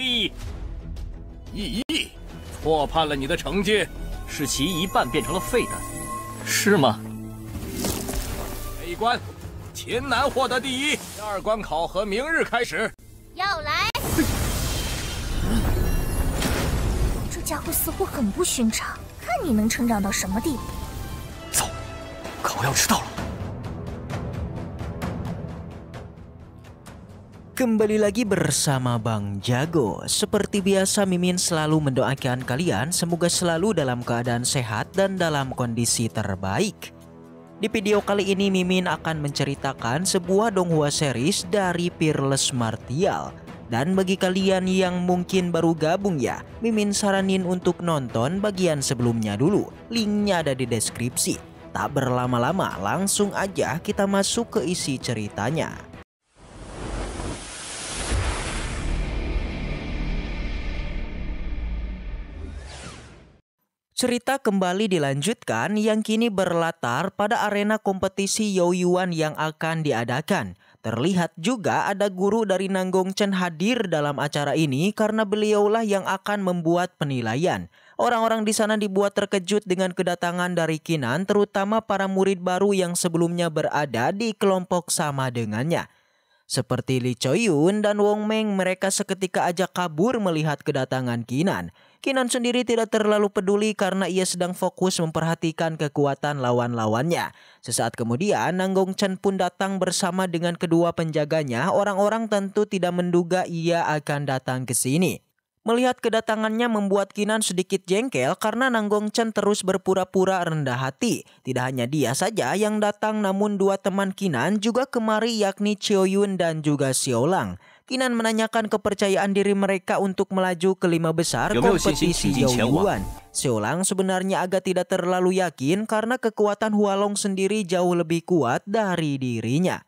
一亿，错判了你的成绩，使其一半变成了废的，是吗？这一关，秦南获得第一。第二关考核明日开始，要来。这家伙似乎很不寻常，看你能成长到什么地步。走，考核要迟到了。Kembali lagi bersama Bang Jago. Seperti biasa Mimin selalu mendoakan kalian semoga selalu dalam keadaan sehat dan dalam kondisi terbaik. Di video kali ini Mimin akan menceritakan sebuah donghua series dari Peerless Martial. Dan bagi kalian yang mungkin baru gabung ya, Mimin saranin untuk nonton bagian sebelumnya dulu. Linknya ada di deskripsi. Tak berlama-lama, langsung aja kita masuk ke isi ceritanya. Cerita kembali dilanjutkan yang kini berlatar pada arena kompetisi Youyuan yang akan diadakan. Terlihat juga ada guru dari Nanggong Chen hadir dalam acara ini karena beliaulah yang akan membuat penilaian. Orang-orang di sana dibuat terkejut dengan kedatangan dari Kinan terutama para murid baru yang sebelumnya berada di kelompok sama dengannya. Seperti Li Choyun dan Wong Meng mereka seketika aja kabur melihat kedatangan Kinan. Kinan sendiri tidak terlalu peduli karena ia sedang fokus memperhatikan kekuatan lawan-lawannya. Sesaat kemudian, Nanggong Chen pun datang bersama dengan kedua penjaganya. Orang-orang tentu tidak menduga ia akan datang ke sini. Melihat kedatangannya membuat Kinan sedikit jengkel karena Nanggong Chen terus berpura-pura rendah hati. Tidak hanya dia saja yang datang namun dua teman Kinan juga kemari yakni Chiyun dan juga Xiao kemungkinan menanyakan kepercayaan diri mereka untuk melaju ke lima besar kompetisi jauh-jauhan. Seolang sebenarnya agak tidak terlalu yakin karena kekuatan Hualong sendiri jauh lebih kuat dari dirinya.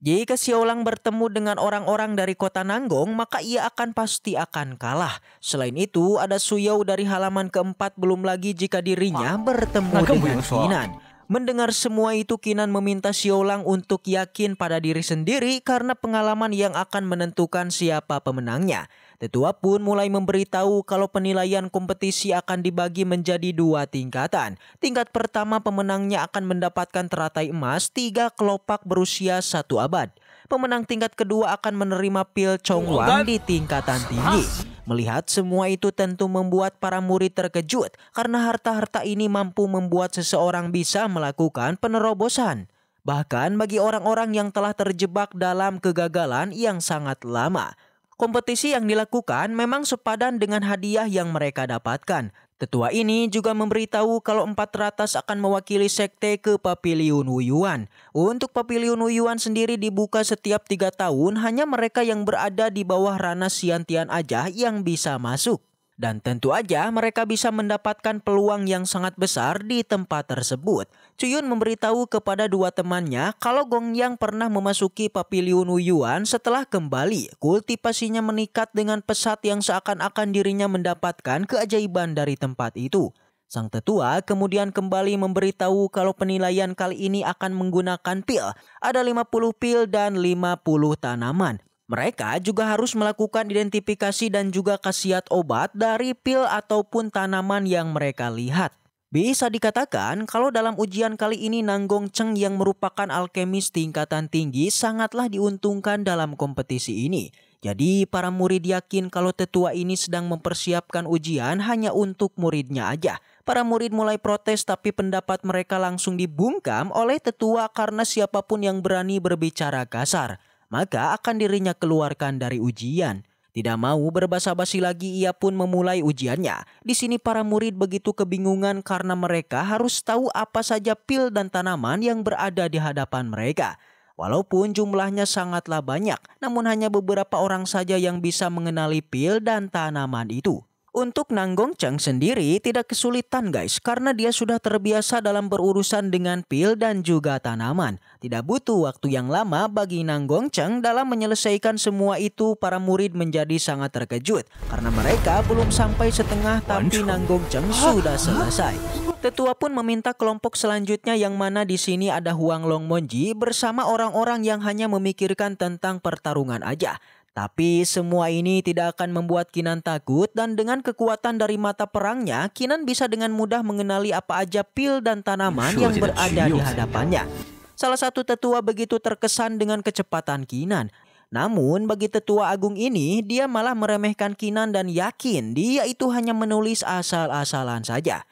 Jika Xiaolang bertemu dengan orang-orang dari kota Nanggong, maka ia akan pasti akan kalah. Selain itu, ada Suyao dari halaman keempat belum lagi jika dirinya bertemu nah, dengan Dinan. Mendengar semua itu Kinan meminta Siolang untuk yakin pada diri sendiri karena pengalaman yang akan menentukan siapa pemenangnya. Tetua pun mulai memberitahu kalau penilaian kompetisi akan dibagi menjadi dua tingkatan. Tingkat pertama pemenangnya akan mendapatkan teratai emas tiga kelopak berusia satu abad. Pemenang tingkat kedua akan menerima pil Chongwang di tingkatan tinggi. Melihat semua itu tentu membuat para murid terkejut karena harta-harta ini mampu membuat seseorang bisa melakukan penerobosan. Bahkan bagi orang-orang yang telah terjebak dalam kegagalan yang sangat lama. Kompetisi yang dilakukan memang sepadan dengan hadiah yang mereka dapatkan, Tetua ini juga memberitahu kalau empat ratas akan mewakili sekte ke Papiliun Wuyuan. Untuk Papiliun Wuyuan sendiri dibuka setiap tiga tahun, hanya mereka yang berada di bawah ranah Siantian aja yang bisa masuk dan tentu aja mereka bisa mendapatkan peluang yang sangat besar di tempat tersebut. Cuyun memberitahu kepada dua temannya kalau Gong Yang pernah memasuki pavilion Wuyuan setelah kembali. Kultivasinya meningkat dengan pesat yang seakan-akan dirinya mendapatkan keajaiban dari tempat itu. Sang tetua kemudian kembali memberitahu kalau penilaian kali ini akan menggunakan pil. Ada 50 pil dan 50 tanaman. Mereka juga harus melakukan identifikasi dan juga khasiat obat dari pil ataupun tanaman yang mereka lihat. Bisa dikatakan kalau dalam ujian kali ini Nanggong Cheng yang merupakan alkemis tingkatan tinggi sangatlah diuntungkan dalam kompetisi ini. Jadi para murid yakin kalau tetua ini sedang mempersiapkan ujian hanya untuk muridnya aja. Para murid mulai protes tapi pendapat mereka langsung dibungkam oleh tetua karena siapapun yang berani berbicara kasar maka akan dirinya keluarkan dari ujian. Tidak mau berbasa basi lagi ia pun memulai ujiannya. Di sini para murid begitu kebingungan karena mereka harus tahu apa saja pil dan tanaman yang berada di hadapan mereka. Walaupun jumlahnya sangatlah banyak, namun hanya beberapa orang saja yang bisa mengenali pil dan tanaman itu. Untuk Nanggong Cheng sendiri tidak kesulitan guys karena dia sudah terbiasa dalam berurusan dengan pil dan juga tanaman. Tidak butuh waktu yang lama bagi Nanggong Cheng dalam menyelesaikan semua itu para murid menjadi sangat terkejut karena mereka belum sampai setengah tapi Nanggong Cheng sudah selesai. Tetua pun meminta kelompok selanjutnya yang mana di sini ada Huang Long Longmonji bersama orang-orang yang hanya memikirkan tentang pertarungan aja. Tapi semua ini tidak akan membuat Kinan takut dan dengan kekuatan dari mata perangnya, Kinan bisa dengan mudah mengenali apa aja pil dan tanaman yang berada di hadapannya. Salah satu tetua begitu terkesan dengan kecepatan Kinan. Namun bagi tetua agung ini, dia malah meremehkan Kinan dan yakin dia itu hanya menulis asal-asalan saja.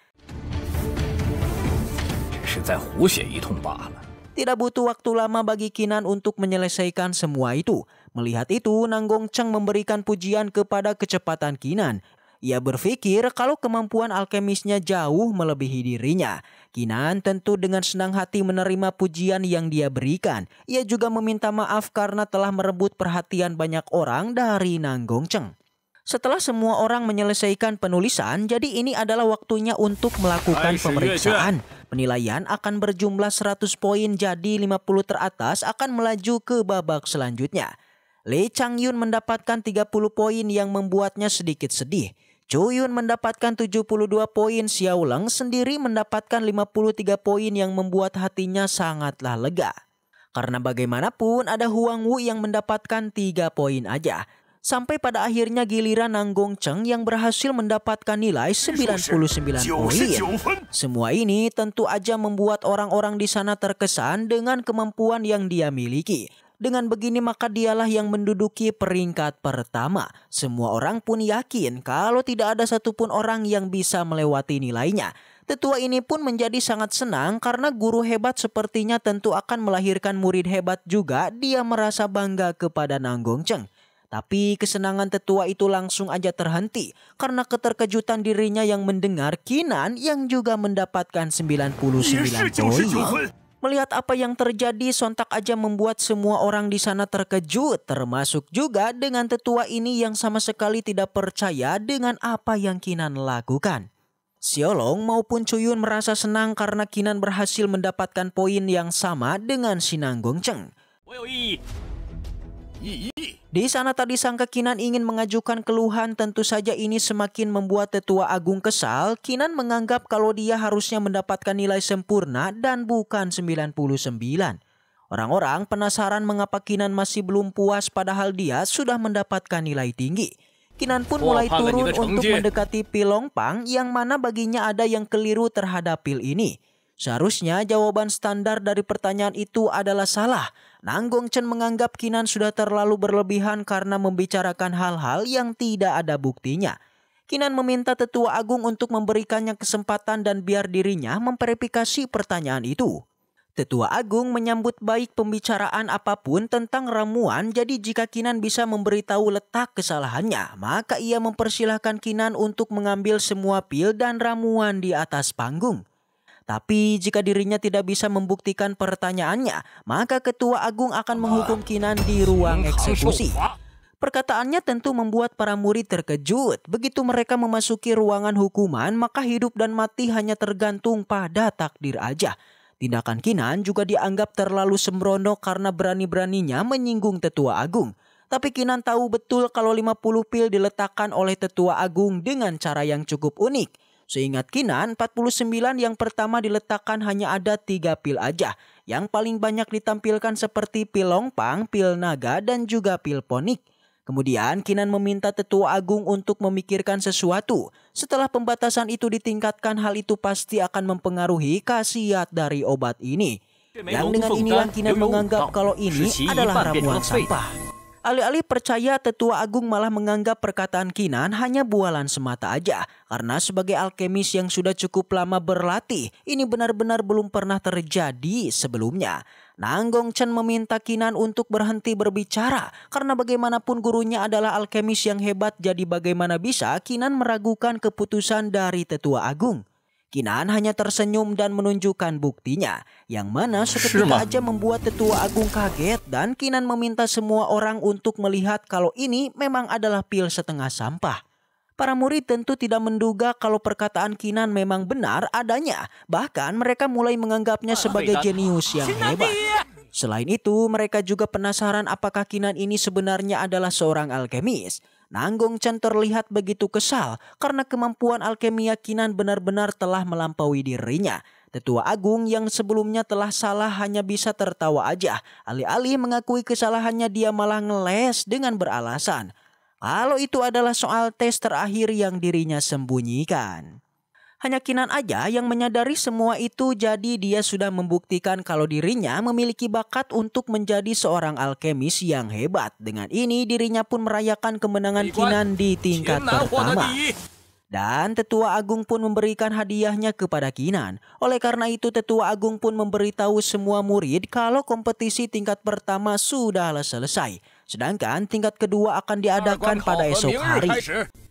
Tidak butuh waktu lama bagi Kinan untuk menyelesaikan semua itu. Melihat itu, Nanggong Cheng memberikan pujian kepada kecepatan Kinan. Ia berpikir kalau kemampuan alkemisnya jauh melebihi dirinya. Kinan tentu dengan senang hati menerima pujian yang dia berikan. Ia juga meminta maaf karena telah merebut perhatian banyak orang dari Nanggong Cheng. Setelah semua orang menyelesaikan penulisan, jadi ini adalah waktunya untuk melakukan pemeriksaan. Penilaian akan berjumlah 100 poin jadi 50 teratas akan melaju ke babak selanjutnya. Lee Chang Yun mendapatkan 30 poin yang membuatnya sedikit sedih. Chu Yun mendapatkan 72 poin, Xiao Lang sendiri mendapatkan 53 poin yang membuat hatinya sangatlah lega. Karena bagaimanapun ada Huang Wu yang mendapatkan 3 poin aja. Sampai pada akhirnya giliran Nanggong Cheng yang berhasil mendapatkan nilai 99 poin. Semua ini tentu aja membuat orang-orang di sana terkesan dengan kemampuan yang dia miliki. Dengan begini maka dialah yang menduduki peringkat pertama. Semua orang pun yakin kalau tidak ada satupun orang yang bisa melewati nilainya. Tetua ini pun menjadi sangat senang karena guru hebat sepertinya tentu akan melahirkan murid hebat juga. Dia merasa bangga kepada Nanggong Cheng. Tapi kesenangan tetua itu langsung aja terhenti karena keterkejutan dirinya yang mendengar Kinan yang juga mendapatkan 99 ya, poin. Melihat apa yang terjadi, sontak aja membuat semua orang di sana terkejut, termasuk juga dengan tetua ini yang sama sekali tidak percaya dengan apa yang Kinan lakukan. Siolong maupun Cuyun merasa senang karena Kinan berhasil mendapatkan poin yang sama dengan Sinanggongcheng. Di sana tadi sang Kinan ingin mengajukan keluhan tentu saja ini semakin membuat tetua agung kesal. Kinan menganggap kalau dia harusnya mendapatkan nilai sempurna dan bukan 99. Orang-orang penasaran mengapa Kinan masih belum puas padahal dia sudah mendapatkan nilai tinggi. Kinan pun mulai turun untuk mendekati Pilong Pang yang mana baginya ada yang keliru terhadap pil ini. Seharusnya jawaban standar dari pertanyaan itu adalah salah Nanggong Chen menganggap Kinan sudah terlalu berlebihan karena membicarakan hal-hal yang tidak ada buktinya. Kinan meminta tetua agung untuk memberikannya kesempatan dan biar dirinya memverifikasi pertanyaan itu. Tetua Agung menyambut baik pembicaraan apapun tentang ramuan jadi jika Kinan bisa memberitahu letak kesalahannya maka ia mempersilahkan Kinan untuk mengambil semua pil dan ramuan di atas panggung. Tapi jika dirinya tidak bisa membuktikan pertanyaannya, maka Ketua Agung akan menghukum Kinan di ruang eksekusi. Perkataannya tentu membuat para murid terkejut. Begitu mereka memasuki ruangan hukuman, maka hidup dan mati hanya tergantung pada takdir aja. Tindakan Kinan juga dianggap terlalu sembrono karena berani-beraninya menyinggung Tetua Agung. Tapi Kinan tahu betul kalau 50 pil diletakkan oleh Tetua Agung dengan cara yang cukup unik Seingat Kinan, 49 yang pertama diletakkan hanya ada tiga pil aja. Yang paling banyak ditampilkan seperti pil longpang, pil naga, dan juga pil ponik. Kemudian Kinan meminta tetua agung untuk memikirkan sesuatu. Setelah pembatasan itu ditingkatkan, hal itu pasti akan mempengaruhi khasiat dari obat ini. Yang dengan inilah Kinan menganggap kalau ini adalah ramuan sampah. Alih-alih percaya tetua agung malah menganggap perkataan Kinan hanya bualan semata aja. Karena sebagai alkemis yang sudah cukup lama berlatih, ini benar-benar belum pernah terjadi sebelumnya. Nanggong Chen meminta Kinan untuk berhenti berbicara karena bagaimanapun gurunya adalah alkemis yang hebat jadi bagaimana bisa Kinan meragukan keputusan dari tetua agung. Kinan hanya tersenyum dan menunjukkan buktinya, yang mana seketika aja membuat tetua agung kaget dan Kinan meminta semua orang untuk melihat kalau ini memang adalah pil setengah sampah. Para murid tentu tidak menduga kalau perkataan Kinan memang benar adanya, bahkan mereka mulai menganggapnya sebagai jenius yang hebat. Selain itu, mereka juga penasaran apakah Kinan ini sebenarnya adalah seorang alkemis. Nanggung Chen terlihat begitu kesal karena kemampuan alkemia Kinan benar-benar telah melampaui dirinya. Tetua Agung yang sebelumnya telah salah hanya bisa tertawa aja. Alih-alih mengakui kesalahannya dia malah ngeles dengan beralasan. Kalau itu adalah soal tes terakhir yang dirinya sembunyikan. Hanya Kinan aja yang menyadari semua itu jadi dia sudah membuktikan kalau dirinya memiliki bakat untuk menjadi seorang alkemis yang hebat. Dengan ini dirinya pun merayakan kemenangan Kinan di tingkat pertama. Dan Tetua Agung pun memberikan hadiahnya kepada Kinan. Oleh karena itu Tetua Agung pun memberitahu semua murid kalau kompetisi tingkat pertama sudah selesai. Sedangkan tingkat kedua akan diadakan pada esok hari.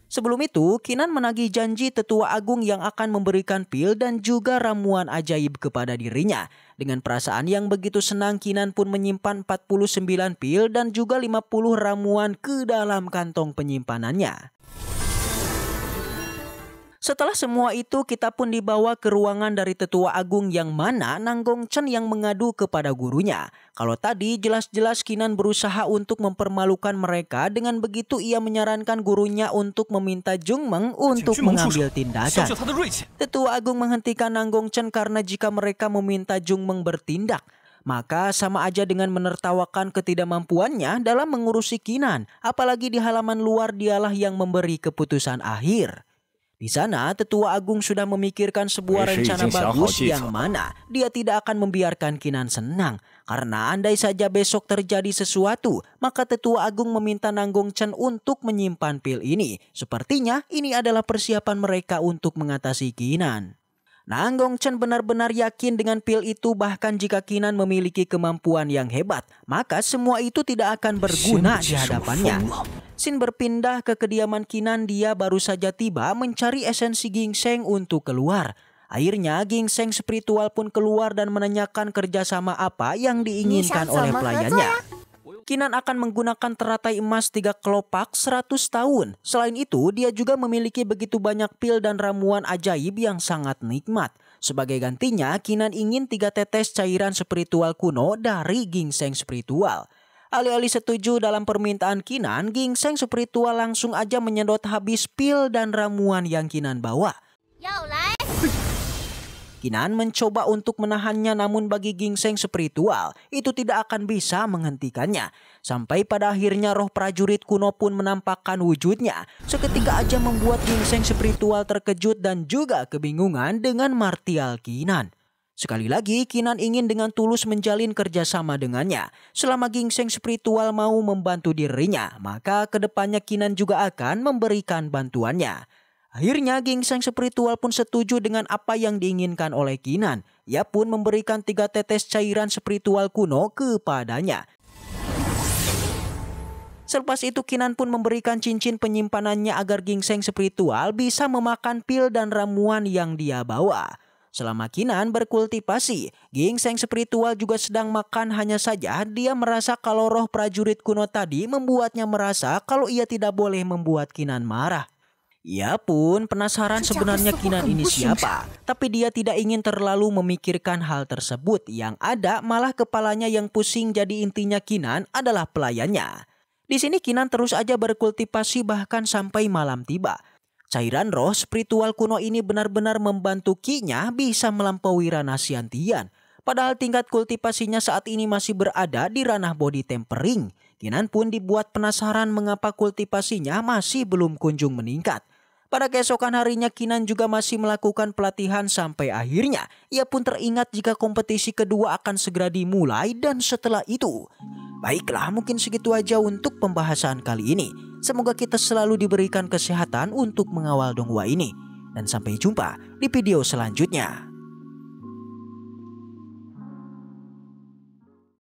Sebelum itu, Kinan menagih janji tetua agung yang akan memberikan pil dan juga ramuan ajaib kepada dirinya. Dengan perasaan yang begitu senang, Kinan pun menyimpan 49 pil dan juga 50 ramuan ke dalam kantong penyimpanannya. Setelah semua itu, kita pun dibawa ke ruangan dari tetua agung yang mana Nanggong Chen yang mengadu kepada gurunya. Kalau tadi jelas-jelas Kinan berusaha untuk mempermalukan mereka, dengan begitu ia menyarankan gurunya untuk meminta Jung Meng untuk mengambil tindakan. Tetua agung menghentikan Nanggong Chen karena jika mereka meminta Jung Meng bertindak, maka sama aja dengan menertawakan ketidakmampuannya dalam mengurusi Kinan, apalagi di halaman luar dialah yang memberi keputusan akhir. Di sana, tetua agung sudah memikirkan sebuah rencana bagus yang mana dia tidak akan membiarkan Kinan senang. Karena andai saja besok terjadi sesuatu, maka tetua agung meminta Nanggung Chen untuk menyimpan pil ini. Sepertinya ini adalah persiapan mereka untuk mengatasi Kinan. Nanggong Chen benar-benar yakin dengan pil itu bahkan jika Kinan memiliki kemampuan yang hebat, maka semua itu tidak akan berguna di hadapannya. Sin berpindah ke kediaman Kinan dia baru saja tiba mencari esensi gingseng untuk keluar. Akhirnya gingseng spiritual pun keluar dan menanyakan kerjasama apa yang diinginkan oleh pelayannya. Kinan akan menggunakan teratai emas tiga kelopak 100 tahun. Selain itu, dia juga memiliki begitu banyak pil dan ramuan ajaib yang sangat nikmat. Sebagai gantinya, Kinan ingin tiga tetes cairan spiritual kuno dari ginseng spiritual. Alih-alih setuju dalam permintaan Kinan, ginseng spiritual langsung aja menyedot habis pil dan ramuan yang Kinan bawa. Yo, ya Kinan mencoba untuk menahannya namun bagi gingseng spiritual itu tidak akan bisa menghentikannya. Sampai pada akhirnya roh prajurit kuno pun menampakkan wujudnya. Seketika aja membuat gingseng spiritual terkejut dan juga kebingungan dengan martial Kinan. Sekali lagi, Kinan ingin dengan tulus menjalin kerjasama dengannya. Selama gingseng spiritual mau membantu dirinya, maka kedepannya Kinan juga akan memberikan bantuannya. Akhirnya gingseng spiritual pun setuju dengan apa yang diinginkan oleh Kinan. Ia pun memberikan tiga tetes cairan spiritual kuno kepadanya. Selepas itu Kinan pun memberikan cincin penyimpanannya agar gingseng spiritual bisa memakan pil dan ramuan yang dia bawa. Selama Kinan berkultivasi, gingseng spiritual juga sedang makan hanya saja dia merasa kalau roh prajurit kuno tadi membuatnya merasa kalau ia tidak boleh membuat Kinan marah. Ia pun penasaran sebenarnya Kinan ini siapa, tapi dia tidak ingin terlalu memikirkan hal tersebut. Yang ada malah kepalanya yang pusing jadi intinya Kinan adalah pelayannya. Di sini Kinan terus aja berkultivasi bahkan sampai malam tiba. Cairan roh spiritual kuno ini benar-benar membantu Kinya bisa melampaui ranah Siantian. Padahal tingkat kultivasinya saat ini masih berada di ranah body tempering. Kinan pun dibuat penasaran mengapa kultivasinya masih belum kunjung meningkat. Pada keesokan harinya Kinan juga masih melakukan pelatihan sampai akhirnya ia pun teringat jika kompetisi kedua akan segera dimulai dan setelah itu. Baiklah mungkin segitu aja untuk pembahasan kali ini. Semoga kita selalu diberikan kesehatan untuk mengawal dongwa ini. Dan sampai jumpa di video selanjutnya.